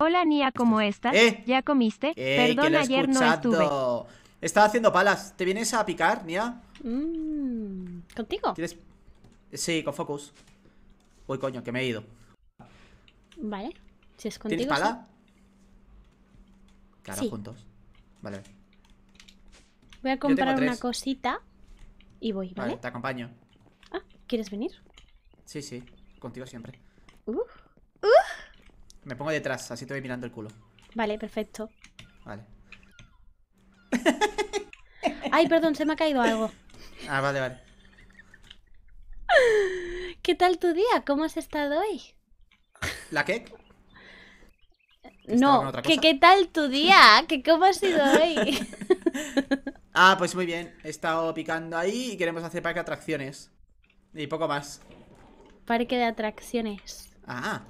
Hola Nia, ¿cómo estás? Eh. ¿Ya comiste? Eh, Perdón, ayer no estuve. Estaba haciendo palas. ¿Te vienes a picar, Nia? Mm, ¿Contigo? Sí, con Focus. Uy, coño, que me he ido. Vale. Si es contigo. ¿Tienes pala? Claro, juntos. Vale. Voy a comprar una cosita y voy, ¿vale? Vale, te acompaño. Ah, ¿quieres venir? Sí, sí, contigo siempre. Uf. Me pongo detrás, así te voy mirando el culo. Vale, perfecto. Vale. Ay, perdón, se me ha caído algo. Ah, vale, vale. ¿Qué tal tu día? ¿Cómo has estado hoy? ¿La qué? No, qué tal tu día, qué cómo ha sido hoy. ah, pues muy bien. He estado picando ahí y queremos hacer parque de atracciones. Y poco más. Parque de atracciones. Ah,